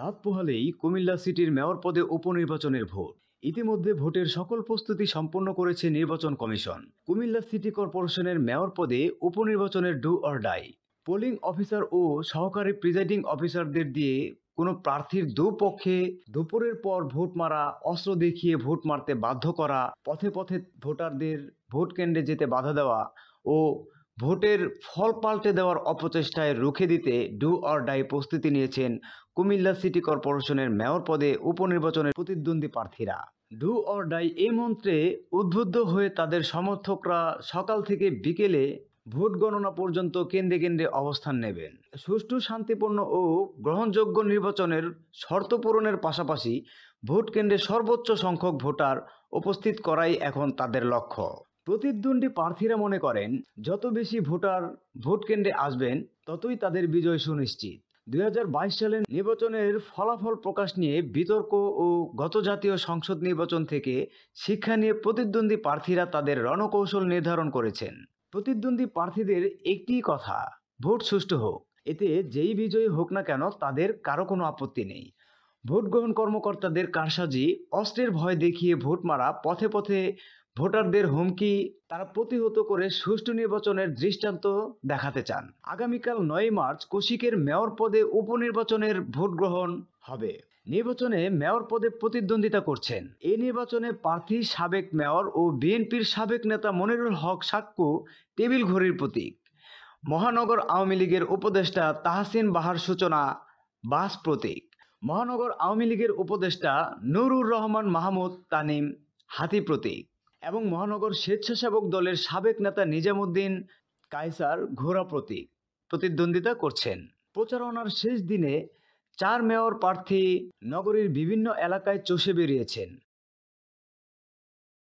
রাত পোহালেই কুমিল্লা সিটির মেয়র পদে উপনির্বাচনের ভোট ইতিমধ্যে ভোটের সকল প্রস্তুতি সম্পন্ন করেছে নির্বাচন কমিশন কুমিল্লা সিটি কর্পোরেশনের মেয়র পদে উপনির্বাচনের do or die polling officer ও সহকারী প্রিজাইডিং অফিসারদের দিয়ে কোনো প্রার্থীর দুপক্ষে দুপুরের পর ভোট মারা অস্ত্র দেখিয়ে ভোট মারতে বাধ্য করা পথে পথে ভোটারদের ভোট কেন্দ্রে যেতে বাধা দেওয়া ও ভোটের ফল পাল্টে দেওয়ার অপচেষ্টায় রুখে দিতে ডু অর ডাই প্রস্তুতি নিয়েছেন কুমিল্লা সিটি কর্পোরেশনের মেয়র পদে উপনির্বাচনের প্রতিদ্বন্দ্বী প্রার্থীরা ডু অর ডাই এই মন্ত্রে উদ্বুদ্ধ হয়ে তাদের সমর্থকরা সকাল থেকে বিকেলে ভোট গণনা পর্যন্ত কেন্দ্রে কেন্দ্রে অবস্থান নেবেন সুষ্ঠু শান্তিপূর্ণ ও গ্রহণযোগ্য নির্বাচনের শর্ত পূরণের পাশাপাশি ভোট কেন্দ্রে সর্বোচ্চ সংখ্যক ভোটার উপস্থিত করাই এখন তাদের লক্ষ্য প্রতিদ্বন্দ্বী প্রার্থীরা মনে করেন যত বেশি ভোটার ভোট কেন্দ্রে আসবেন ততই তাদের বিজয় সুনিশ্চিত দুই সালের নির্বাচনের ফলাফল প্রকাশ নিয়ে বিতর্ক ও গত জাতীয় সংসদ নির্বাচন থেকে শিক্ষা নিয়ে প্রতিদ্বন্দ্বী প্রার্থীরা তাদের রণকৌশল নির্ধারণ করেছেন প্রতিদ্বন্দ্বী প্রার্থীদের একটি কথা ভোট সুষ্ঠু হোক এতে যেই বিজয়ী হোক না কেন তাদের কারো কোনো আপত্তি নেই ভোট গ্রহণ কর্মকর্তাদের কারসাজি অস্ত্রের ভয় দেখিয়ে ভোট মারা পথে পথে ভোটারদের হুমকি তারা প্রতিহত করে সুষ্ঠু নির্বাচনের দৃষ্টান্ত দেখাতে চান আগামীকাল নয় মার্চ কৌশিকের মেয়র পদে উপনির্বাচনের ভোট গ্রহণ হবে নির্বাচনে মেয়র পদে প্রতিদ্বন্দ্বিতা করছেন এই নির্বাচনে প্রার্থী সাবেক মেয়র ও বিএনপির সাবেক নেতা মনিরুল হক সাক্কু টেবিল ঘড়ির প্রতীক মহানগর আওয়ামী লীগের উপদেষ্টা তাহসিন বাহার সূচনা বাস প্রতীক মহানগর আওয়ামী লীগের উপদেষ্টা নুরুর রহমান মাহমুদ তানিম হাতি প্রতীক এবং মহানগর স্বেচ্ছাসেবক দলের সাবেক নেতা নিজামুদ্দিন কায়সার ঘোড়া প্রতীক প্রতিদ্বন্দ্বিতা করছেন প্রচারণার শেষ দিনে চার মেয়র প্রার্থী নগরীর বিভিন্ন এলাকায় চষে বেরিয়েছেন